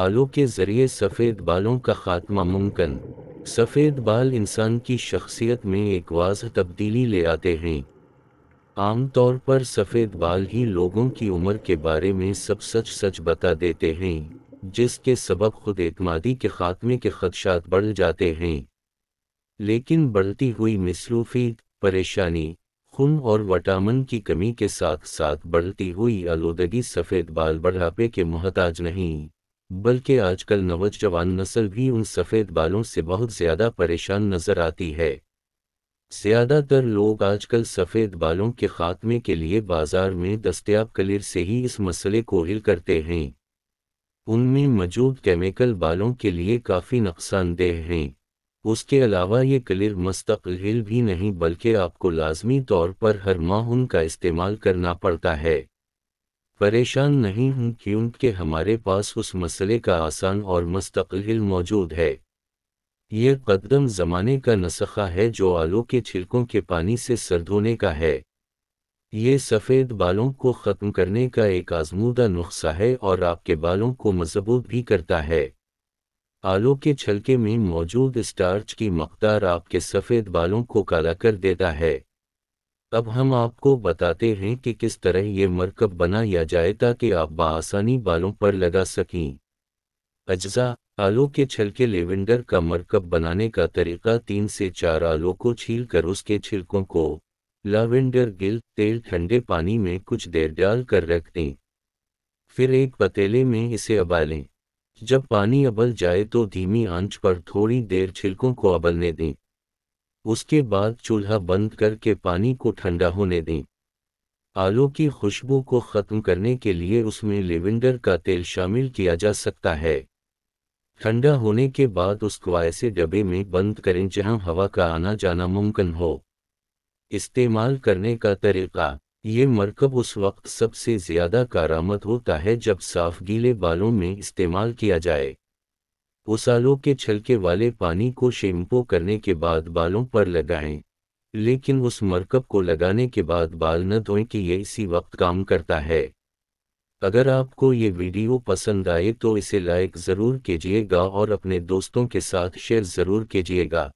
आलू के ज़रिए सफ़ेद बालों का खात्मा मुमकिन सफ़ेद बाल इंसान की शख्सियत में एक वाज तब्दीली ले आते हैं आमतौर पर सफ़ेद बाल ही लोगों की उम्र के बारे में सब सच सच बता देते हैं जिसके सबब खुद एतमादी के खात्मे के खदशात बढ़ जाते हैं लेकिन बढ़ती हुई मसरूफी परेशानी खून और वटामिन की कमी के साथ साथ बढ़ती हुई आलूदगी सफ़ेद बाल बढ़ापे के मोहताज नहीं बल्कि आजकल नौजवान नस्ल भी उन सफ़ेद बालों से बहुत ज़्यादा परेशान नज़र आती है ज़्यादातर लोग आजकल सफ़ेद बालों के खात्मे के लिए बाजार में दस्तियाब कलर से ही इस मसले को हल करते हैं उनमें मौजूद केमिकल बालों के लिए काफ़ी नुकसानदेह हैं उसके अलावा ये कलर मस्तकिल भी नहीं बल्कि आपको लाजमी तौर पर हर माह उनका इस्तेमाल करना पड़ता है परेशान नहीं हूं क्योंकि हमारे पास उस मसले का आसान और मुस्तकिल मौजूद है ये कदम जमाने का नसखा है जो आलू के छिलकों के पानी से धोने का है ये सफ़ेद बालों को ख़त्म करने का एक आजमूदा नुस्खा है और आपके बालों को मजबूत भी करता है आलू के छलके में मौजूद स्टार्च की मकदार आपके सफ़ेद बालों को काला कर देता है अब हम आपको बताते हैं कि किस तरह ये मरकब बनाया जाए ताकि आप बसानी बालों पर लगा सकें अज्जा आलू के छिलके लेवेंडर का मरकब बनाने का तरीका तीन से चार आलू को छील कर उसके छिलकों को लावेंडर गिल तेल ठंडे पानी में कुछ देर डाल कर रख दें फिर एक पतीले में इसे उबालें जब पानी उबल जाए तो धीमी आंच पर थोड़ी देर छिलकों को उबलने दें उसके बाद चूल्हा बंद करके पानी को ठंडा होने दें आलू की खुशबू को ख़त्म करने के लिए उसमें लेवेंडर का तेल शामिल किया जा सकता है ठंडा होने के बाद उसको ऐसे डब्बे में बंद करें जहां हवा का आना जाना मुमकिन हो इस्तेमाल करने का तरीका ये मरकब उस वक्त सबसे ज़्यादा कारामद होता है जब साफ गीले बालों में इस्तेमाल किया जाए ओसालों के छलके वाले पानी को शैम्पो करने के बाद बालों पर लगाएं। लेकिन उस मरकब को लगाने के बाद बाल न धोएं कि ये इसी वक्त काम करता है अगर आपको ये वीडियो पसंद आए तो इसे लाइक ज़रूर कीजिएगा और अपने दोस्तों के साथ शेयर ज़रूर कीजिएगा